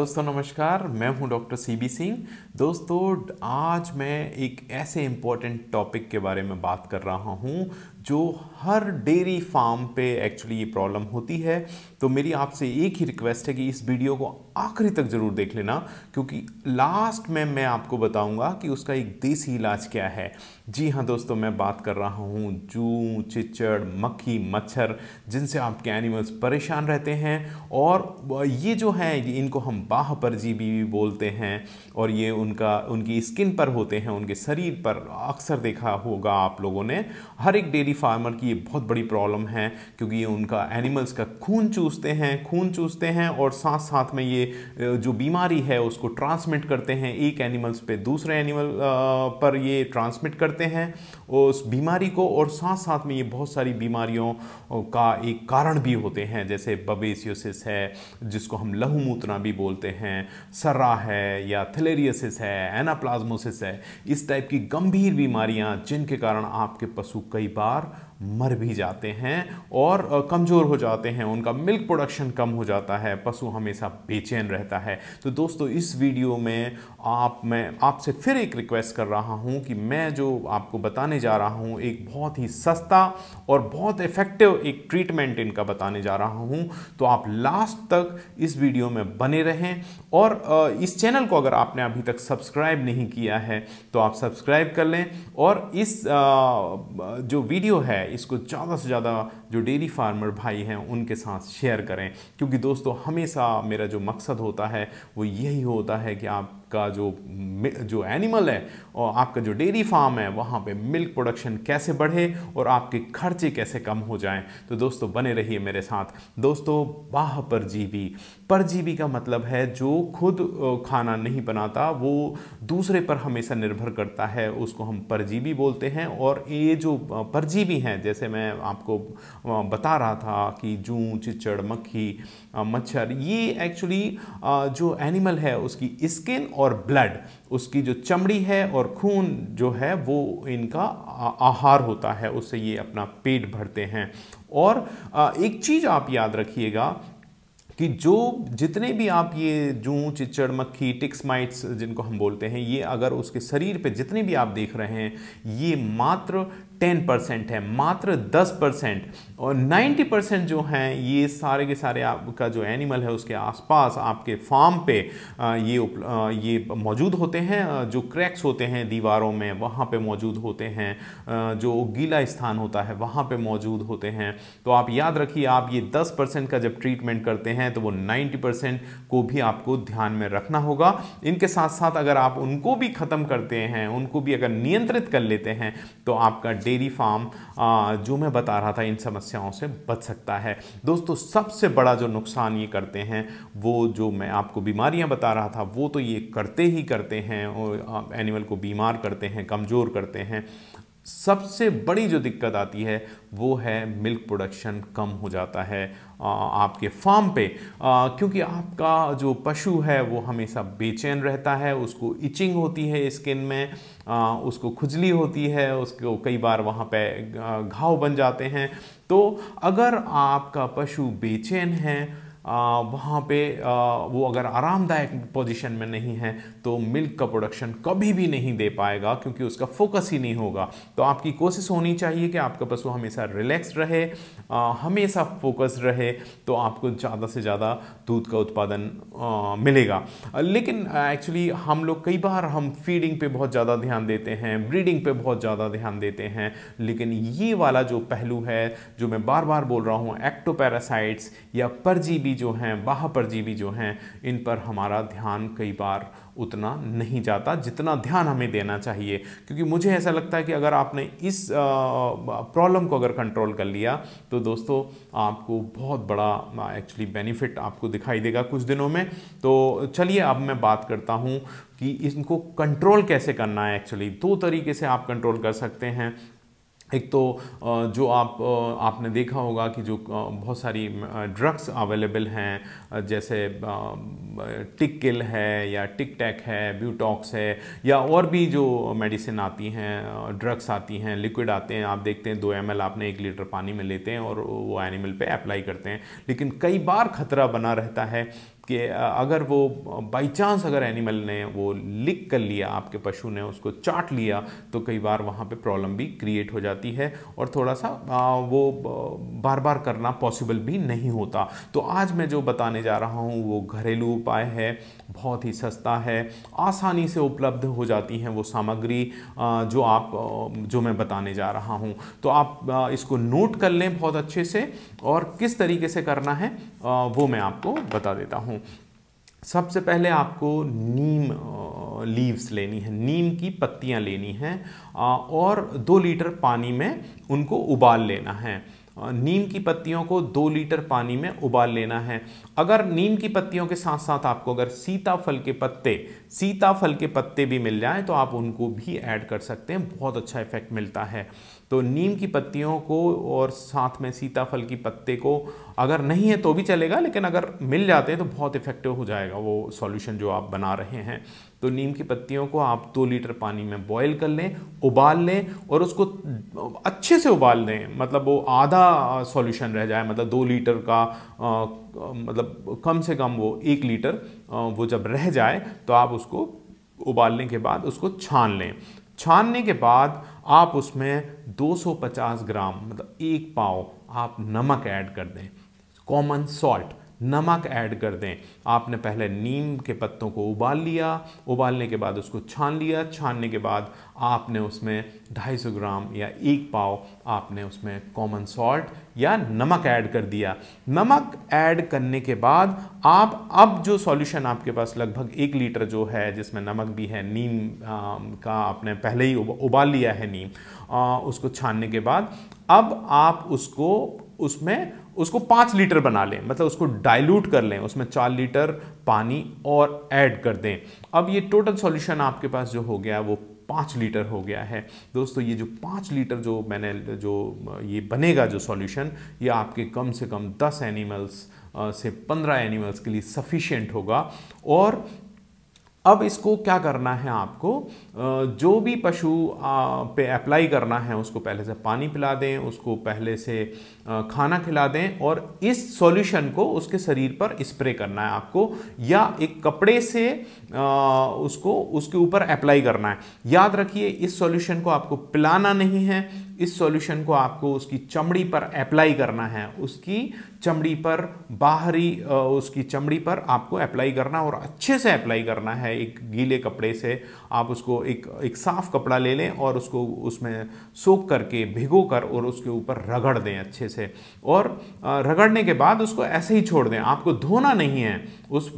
दोस्तों नमस्कार मैं हूं डॉक्टर सीबी सिंह दोस्तों आज मैं एक ऐसे इम्पॉर्टेंट टॉपिक के बारे में बात कर रहा हूं जो हर डेयरी फार्म पे एक्चुअली ये प्रॉब्लम होती है तो मेरी आपसे एक ही रिक्वेस्ट है कि इस वीडियो को आखिरी तक ज़रूर देख लेना क्योंकि लास्ट में मैं आपको बताऊंगा कि उसका एक देसी इलाज क्या है जी हाँ दोस्तों मैं बात कर रहा हूँ जू चिचड़ मक्खी मच्छर जिनसे आपके एनिमल्स परेशान रहते हैं और ये जो हैं इनको हम बाह परजीवी भी बोलते हैं और ये उनका उनकी स्किन पर होते हैं उनके शरीर पर अक्सर देखा होगा आप लोगों ने हर एक डेयरी फार्मर की ये बहुत बड़ी प्रॉब्लम है क्योंकि ये उनका एनिमल्स का खून चूसते हैं खून चूसते हैं और साथ साथ में ये जो बीमारी है उसको ट्रांसमिट करते हैं एक एनिमल्स पे दूसरे एनिमल पर ये ट्रांसमिट करते हैं उस बीमारी को और साथ साथ में ये बहुत सारी बीमारियों का एक कारण भी होते हैं जैसे बबेसियोसिस है जिसको हम लहूमूतना भी बोलते हैं सर्रा है या थलेरियसिस है एनाप्लाज्मोसिस है इस टाइप की गंभीर बीमारियां जिनके कारण आपके पशु कई बार are मर भी जाते हैं और कमज़ोर हो जाते हैं उनका मिल्क प्रोडक्शन कम हो जाता है पशु हमेशा बेचैन रहता है तो दोस्तों इस वीडियो में आप मैं आपसे फिर एक रिक्वेस्ट कर रहा हूँ कि मैं जो आपको बताने जा रहा हूँ एक बहुत ही सस्ता और बहुत इफ़ेक्टिव एक ट्रीटमेंट इनका बताने जा रहा हूँ तो आप लास्ट तक इस वीडियो में बने रहें और इस चैनल को अगर आपने अभी तक सब्सक्राइब नहीं किया है तो आप सब्सक्राइब कर लें और इस जो वीडियो है इसको ज़्यादा से ज़्यादा जो डेयरी फार्मर भाई हैं उनके साथ शेयर करें क्योंकि दोस्तों हमेशा मेरा जो मकसद होता है वो यही होता है कि आप आपका जो जो एनिमल है और आपका जो डेयरी फार्म है वहाँ पे मिल्क प्रोडक्शन कैसे बढ़े और आपके खर्चे कैसे कम हो जाएं तो दोस्तों बने रहिए मेरे साथ दोस्तों बाह परजीवी परजीवी का मतलब है जो खुद खाना नहीं बनाता वो दूसरे पर हमेशा निर्भर करता है उसको हम परजीवी बोलते हैं और ये जो परजीवी हैं जैसे मैं आपको बता रहा था कि जू चिचड़ मक्खी मच्छर ये एक्चुअली जो एनिमल है उसकी स्किन और और ब्लड उसकी जो चमड़ी है और खून जो है वो इनका आहार होता है उससे ये अपना पेट भरते हैं और एक चीज़ आप याद रखिएगा कि जो जितने भी आप ये जू चिचड़ मक्खी टिक्स माइट्स जिनको हम बोलते हैं ये अगर उसके शरीर पे जितने भी आप देख रहे हैं ये मात्र 10 परसेंट है मात्र 10 परसेंट और 90 परसेंट जो हैं ये सारे के सारे आपका जो एनिमल है उसके आसपास आपके फार्म पे ये ये मौजूद होते हैं जो क्रैक्स होते हैं दीवारों में वहाँ पे मौजूद होते हैं जो गीला स्थान होता है वहाँ पे मौजूद होते हैं तो आप याद रखिए आप ये 10 परसेंट का जब ट्रीटमेंट करते हैं तो वो नाइन्टी परसेंट को भी आपको ध्यान में रखना होगा इनके साथ साथ अगर आप उनको भी ख़त्म करते हैं उनको भी अगर नियंत्रित कर लेते हैं तो आपका डेयरी फार्म जो मैं बता रहा था इन समस्याओं से बच सकता है दोस्तों सबसे बड़ा जो नुकसान ये करते हैं वो जो मैं आपको बीमारियां बता रहा था वो तो ये करते ही करते हैं और एनिमल को बीमार करते हैं कमज़ोर करते हैं सबसे बड़ी जो दिक्कत आती है वो है मिल्क प्रोडक्शन कम हो जाता है आपके फार्म पे क्योंकि आपका जो पशु है वो हमेशा बेचैन रहता है उसको इचिंग होती है स्किन में उसको खुजली होती है उसको कई बार वहाँ पे घाव बन जाते हैं तो अगर आपका पशु बेचैन है वहाँ पे वो अगर आरामदायक पोजीशन में नहीं है तो मिल्क का प्रोडक्शन कभी भी नहीं दे पाएगा क्योंकि उसका फोकस ही नहीं होगा तो आपकी कोशिश होनी चाहिए कि आपका पशु हमेशा रिलैक्स रहे हमेशा फोकस रहे तो आपको ज़्यादा से ज़्यादा दूध का उत्पादन मिलेगा लेकिन एक्चुअली हम लोग कई बार हम फीडिंग पे बहुत ज़्यादा ध्यान देते हैं ब्रीडिंग पे बहुत ज़्यादा ध्यान देते हैं लेकिन ये वाला जो पहलू है जो मैं बार बार बोल रहा हूँ एक्टोपैरासाइट्स या परजीवी जो हैं बाह परजीवी जो हैं इन पर हमारा ध्यान कई बार उतना नहीं जाता जितना ध्यान हमें देना चाहिए क्योंकि मुझे ऐसा लगता है कि अगर आपने इस प्रॉब्लम को अगर कंट्रोल कर लिया तो दोस्तों आपको बहुत बड़ा एक्चुअली बेनिफिट आपको दिखाई देगा कुछ दिनों में तो चलिए अब मैं बात करता हूँ कि इनको कंट्रोल कैसे करना है एक्चुअली दो तरीके से आप कंट्रोल कर सकते हैं एक तो जो आप आपने देखा होगा कि जो बहुत सारी ड्रग्स अवेलेबल हैं जैसे टिक किल है या टिक टैक है ब्यूटॉक्स है या और भी जो मेडिसिन आती हैं ड्रग्स आती हैं लिक्विड आते हैं आप देखते हैं दो एम आपने एक लीटर पानी में लेते हैं और वो एनिमल पे अप्लाई करते हैं लेकिन कई बार खतरा बना रहता है कि अगर वो बाई चांस अगर एनिमल ने वो लिक कर लिया आपके पशु ने उसको चाट लिया तो कई बार वहाँ पे प्रॉब्लम भी क्रिएट हो जाती है और थोड़ा सा वो बार बार करना पॉसिबल भी नहीं होता तो आज मैं जो बताने जा रहा हूँ वो घरेलू उपाय है बहुत ही सस्ता है आसानी से उपलब्ध हो जाती हैं वो सामग्री जो आप जो मैं बताने जा रहा हूँ तो आप इसको नोट कर लें बहुत अच्छे से और किस तरीके से करना है वो मैं आपको बता देता हूँ हूँ सबसे पहले आपको नीम लीव्स लेनी है नीम की पत्तियाँ लेनी हैं और दो लीटर पानी में उनको उबाल लेना है नीम की पत्तियों को दो लीटर पानी में उबाल लेना है अगर नीम की पत्तियों के साथ साथ आपको अगर सीताफल के पत्ते सीताफल के पत्ते भी मिल जाएँ तो आप उनको भी ऐड कर सकते हैं बहुत अच्छा इफेक्ट मिलता है तो नीम की पत्तियों को और साथ में सीताफल की पत्ते को अगर नहीं है तो भी चलेगा लेकिन अगर मिल जाते हैं तो बहुत इफ़ेक्टिव हो जाएगा वो सॉल्यूशन जो आप बना रहे हैं तो नीम की पत्तियों को आप दो लीटर पानी में बॉईल कर लें उबाल लें और उसको अच्छे से उबाल लें मतलब वो आधा सॉल्यूशन रह जाए मतलब दो लीटर का आ, मतलब कम से कम वो एक लीटर वो जब रह जाए तो आप उसको उबालने के बाद उसको छान लें छानने के बाद आप उसमें 250 ग्राम मतलब एक पाव आप नमक ऐड कर दें कॉमन सॉल्ट नमक ऐड कर दें आपने पहले नीम के पत्तों को उबाल लिया उबालने के बाद उसको छान लिया छानने के बाद आपने उसमें 250 ग्राम या एक पाव आपने उसमें कॉमन सॉल्ट या नमक ऐड कर दिया नमक ऐड करने के बाद आप अब जो सॉल्यूशन आपके पास लगभग एक लीटर जो है जिसमें नमक भी है नीम आ, का आपने पहले ही उबाल लिया है नीम आ, उसको छानने के बाद अब आप उसको उसमें उसको पाँच लीटर बना लें मतलब उसको डाइल्यूट कर लें उसमें चार लीटर पानी और ऐड कर दें अब ये टोटल सॉल्यूशन आपके पास जो हो गया वो पाँच लीटर हो गया है दोस्तों ये जो पाँच लीटर जो मैंने जो ये बनेगा जो सॉल्यूशन ये आपके कम से कम दस एनिमल्स से पंद्रह एनिमल्स के लिए सफिशियंट होगा और अब इसको क्या करना है आपको जो भी पशु पे अप्लाई करना है उसको पहले से पानी पिला दें उसको पहले से खाना खिला दें और इस सॉल्यूशन को उसके शरीर पर स्प्रे करना है आपको या एक कपड़े से उसको उसके ऊपर अप्लाई करना है याद रखिए इस सॉल्यूशन को आपको पिलाना नहीं है इस सॉल्यूशन को आपको उसकी चमड़ी पर अप्लाई करना है उसकी चमड़ी पर बाहरी उसकी चमड़ी पर आपको अप्लाई करना और अच्छे से अप्लाई करना है एक गीले कपड़े से आप उसको एक एक साफ़ कपड़ा ले लें और उसको उसमें सोख करके भिगो कर और उसके ऊपर रगड़ दें अच्छे से और रगड़ने के बाद उसको ऐसे ही छोड़ दें आपको धोना नहीं है उस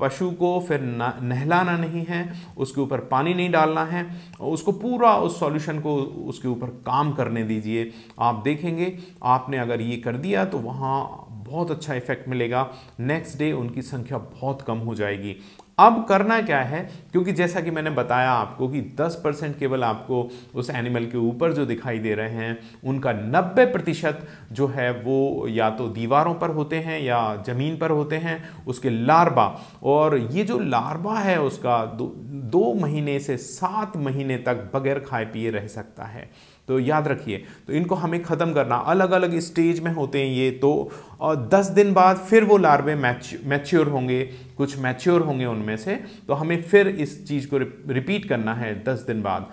पशु को फिर नहलाना नहीं है उसके ऊपर पानी नहीं डालना है उसको पूरा उस सॉल्यूशन को उसके ऊपर काम करने दीजिए आप देखेंगे आपने अगर ये कर दिया तो वहाँ बहुत अच्छा इफेक्ट मिलेगा नेक्स्ट डे उनकी संख्या बहुत कम हो जाएगी अब करना क्या है क्योंकि जैसा कि मैंने बताया आपको कि 10 परसेंट केवल आपको उस एनिमल के ऊपर जो दिखाई दे रहे हैं उनका 90 प्रतिशत जो है वो या तो दीवारों पर होते हैं या ज़मीन पर होते हैं उसके लार्वा और ये जो लार्वा है उसका दो, दो महीने से सात महीने तक बगैर खाए पिए रह सकता है तो याद रखिए तो इनको हमें ख़त्म करना अलग अलग स्टेज में होते हैं ये तो और दस दिन बाद फिर वो लार्वे मैच मैच्योर होंगे कुछ मैच्योर होंगे उनमें से तो हमें फिर इस चीज़ को रिपीट करना है दस दिन बाद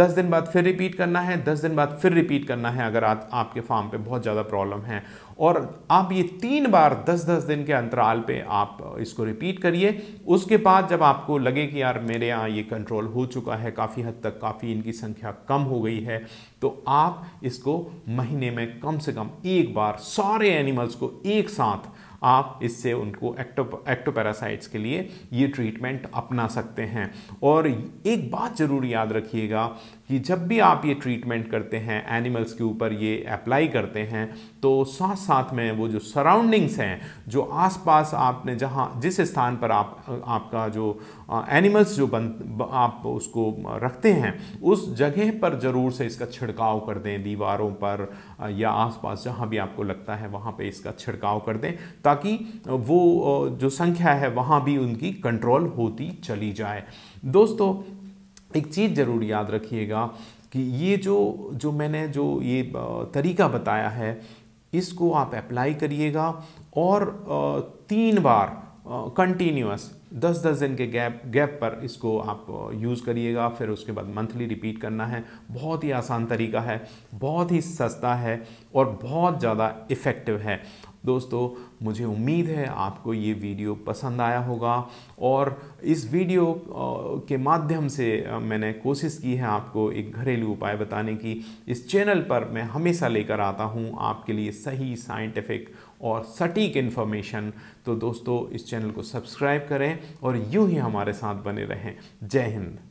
दस दिन बाद फिर रिपीट करना है दस दिन बाद फिर रिपीट करना है अगर आप, आपके फार्म पे बहुत ज़्यादा प्रॉब्लम है और आप ये तीन बार दस दस दिन के अंतराल पे आप इसको रिपीट करिए उसके बाद जब आपको लगे कि यार मेरे यहाँ ये कंट्रोल हो चुका है काफ़ी हद तक काफ़ी इनकी संख्या कम हो गई है तो आप इसको महीने में कम से कम एक बार सारे एनिमल्स को एक साथ आप इससे उनको एक्टो एक्टोपैरासाइट्स के लिए ये ट्रीटमेंट अपना सकते हैं और एक बात ज़रूर याद रखिएगा कि जब भी आप ये ट्रीटमेंट करते हैं एनिमल्स के ऊपर ये अप्लाई करते हैं तो साथ साथ में वो जो सराउंडिंग्स हैं जो आसपास आपने जहाँ जिस स्थान पर आप आपका जो एनिमल्स जो बन आप उसको रखते हैं उस जगह पर ज़रूर से इसका छिड़काव कर दें दीवारों पर या आसपास जहाँ भी आपको लगता है वहाँ पे इसका छिड़काव कर दें ताकि वो जो संख्या है वहाँ भी उनकी कंट्रोल होती चली जाए दोस्तों एक चीज़ ज़रूर याद रखिएगा कि ये जो जो मैंने जो ये तरीका बताया है इसको आप अप्लाई करिएगा और तीन बार कंटिन्यूस दस दस दिन के गैप गैप पर इसको आप यूज़ करिएगा फिर उसके बाद मंथली रिपीट करना है बहुत ही आसान तरीका है बहुत ही सस्ता है और बहुत ज़्यादा इफ़ेक्टिव है दोस्तों मुझे उम्मीद है आपको ये वीडियो पसंद आया होगा और इस वीडियो के माध्यम से मैंने कोशिश की है आपको एक घरेलू उपाय बताने की इस चैनल पर मैं हमेशा लेकर आता हूँ आपके लिए सही साइंटिफिक और सटीक इन्फॉर्मेशन तो दोस्तों इस चैनल को सब्सक्राइब करें और यूं ही हमारे साथ बने रहें जय हिंद